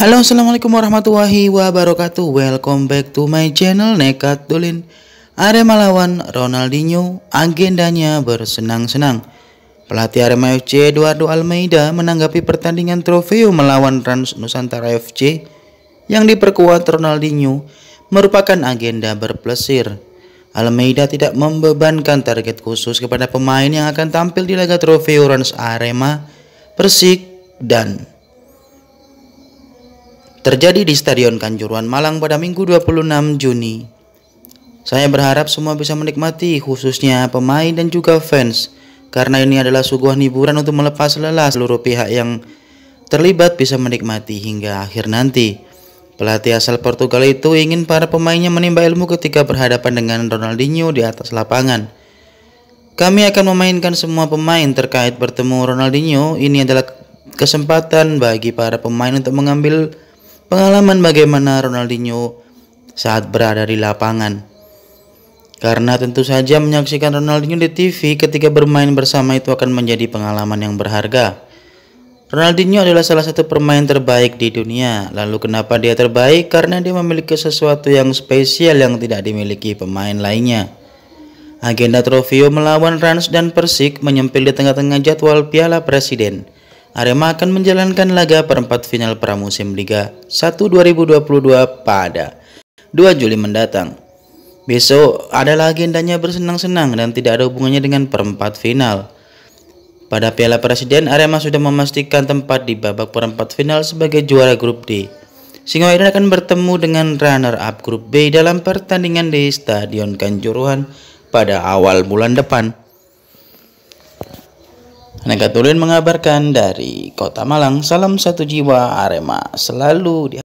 Halo assalamualaikum warahmatullahi wabarakatuh Welcome back to my channel Nekat Dolin Arema lawan Ronaldinho Agendanya bersenang-senang Pelatih Arema FC Eduardo Almeida Menanggapi pertandingan trofeo melawan Trans Nusantara FC Yang diperkuat Ronaldinho Merupakan agenda berplesir Almeida tidak membebankan target khusus kepada pemain yang akan tampil di laga trofeo Rans Arema, Persik, dan terjadi di Stadion Kanjuruan Malang pada Minggu 26 Juni. Saya berharap semua bisa menikmati khususnya pemain dan juga fans karena ini adalah suguhan hiburan untuk melepas lelah seluruh pihak yang terlibat bisa menikmati hingga akhir nanti. Pelatih asal Portugal itu ingin para pemainnya menimba ilmu ketika berhadapan dengan Ronaldinho di atas lapangan. Kami akan memainkan semua pemain terkait bertemu Ronaldinho. Ini adalah kesempatan bagi para pemain untuk mengambil pengalaman bagaimana Ronaldinho saat berada di lapangan. Karena tentu saja menyaksikan Ronaldinho di TV ketika bermain bersama itu akan menjadi pengalaman yang berharga. Ronaldinho adalah salah satu pemain terbaik di dunia. Lalu kenapa dia terbaik? Karena dia memiliki sesuatu yang spesial yang tidak dimiliki pemain lainnya. Agenda Trofeo melawan Rans dan Persik menyempil di tengah-tengah jadwal Piala Presiden. Arema akan menjalankan laga perempat final pramusim Liga 1 2022 pada 2 Juli mendatang. Besok adalah agendanya bersenang-senang dan tidak ada hubungannya dengan perempat final. Pada Piala Presiden, Arema sudah memastikan tempat di babak perempat final sebagai juara grup D. Singoedan akan bertemu dengan runner-up grup B dalam pertandingan di Stadion Kanjuruhan pada awal bulan depan. Negatulin mengabarkan dari Kota Malang, salam satu jiwa Arema selalu di